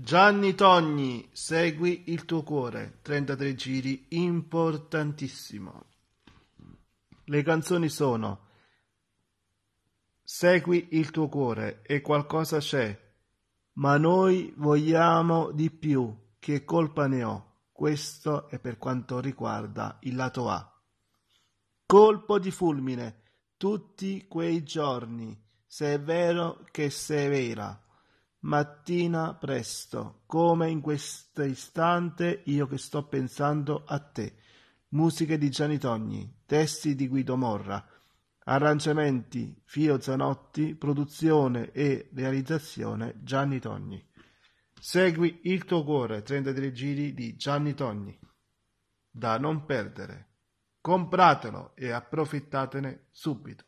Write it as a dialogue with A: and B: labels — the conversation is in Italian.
A: Gianni Togni, segui il tuo cuore, 33 giri, importantissimo. Le canzoni sono Segui il tuo cuore e qualcosa c'è, ma noi vogliamo di più, che colpa ne ho? Questo è per quanto riguarda il lato A. Colpo di fulmine, tutti quei giorni, se è vero che sei vera mattina presto, come in questo istante io che sto pensando a te. Musiche di Gianni Togni, testi di Guido Morra, arrangiamenti Fio Zanotti, produzione e realizzazione Gianni Togni. Segui Il tuo cuore, 33 giri di Gianni Togni. Da non perdere. Compratelo e approfittatene subito.